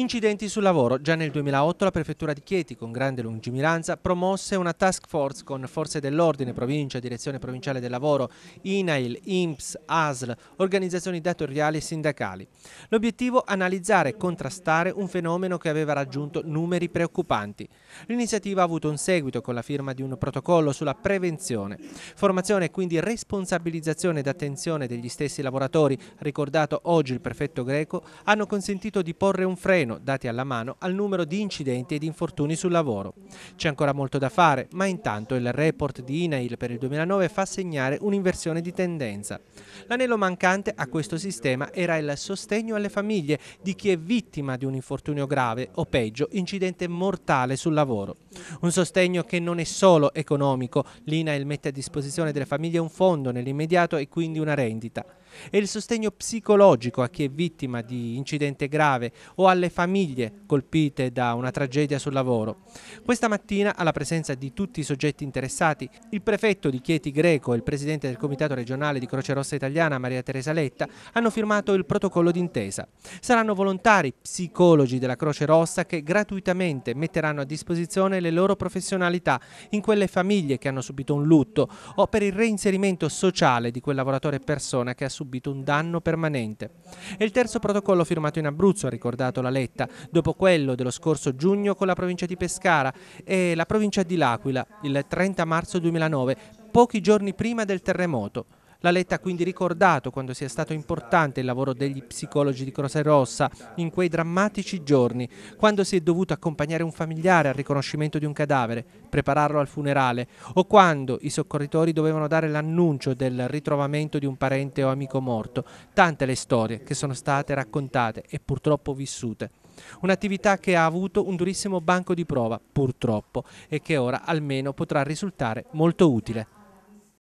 Incidenti sul lavoro. Già nel 2008 la prefettura di Chieti, con grande lungimiranza, promosse una task force con forze dell'ordine, provincia, direzione provinciale del lavoro, INAIL, INPS, ASL, organizzazioni datoriali e sindacali. L'obiettivo analizzare e contrastare un fenomeno che aveva raggiunto numeri preoccupanti. L'iniziativa ha avuto un seguito con la firma di un protocollo sulla prevenzione. Formazione e quindi responsabilizzazione ed attenzione degli stessi lavoratori, ricordato oggi il prefetto greco, hanno consentito di porre un freno meno, dati alla mano, al numero di incidenti ed infortuni sul lavoro. C'è ancora molto da fare, ma intanto il report di INAIL per il 2009 fa segnare un'inversione di tendenza. L'anello mancante a questo sistema era il sostegno alle famiglie di chi è vittima di un infortunio grave o peggio incidente mortale sul lavoro. Un sostegno che non è solo economico, l'INAIL mette a disposizione delle famiglie un fondo nell'immediato e quindi una rendita. E il sostegno psicologico a chi è vittima di incidente grave o alle le famiglie colpite da una tragedia sul lavoro. Questa mattina, alla presenza di tutti i soggetti interessati, il prefetto di Chieti Greco e il presidente del Comitato regionale di Croce Rossa Italiana, Maria Teresa Letta, hanno firmato il protocollo d'intesa. Saranno volontari psicologi della Croce Rossa che gratuitamente metteranno a disposizione le loro professionalità in quelle famiglie che hanno subito un lutto o per il reinserimento sociale di quel lavoratore e persona che ha subito un danno permanente. È il terzo protocollo firmato in Abruzzo, ha ricordato la Letta Valetta, dopo quello dello scorso giugno con la provincia di Pescara e la provincia di L'Aquila il 30 marzo 2009, pochi giorni prima del terremoto. La Letta ha quindi ricordato quanto sia stato importante il lavoro degli psicologi di Croce Rossa in quei drammatici giorni, quando si è dovuto accompagnare un familiare al riconoscimento di un cadavere, prepararlo al funerale o quando i soccorritori dovevano dare l'annuncio del ritrovamento di un parente o amico morto. Tante le storie che sono state raccontate e purtroppo vissute. Un'attività che ha avuto un durissimo banco di prova, purtroppo, e che ora almeno potrà risultare molto utile.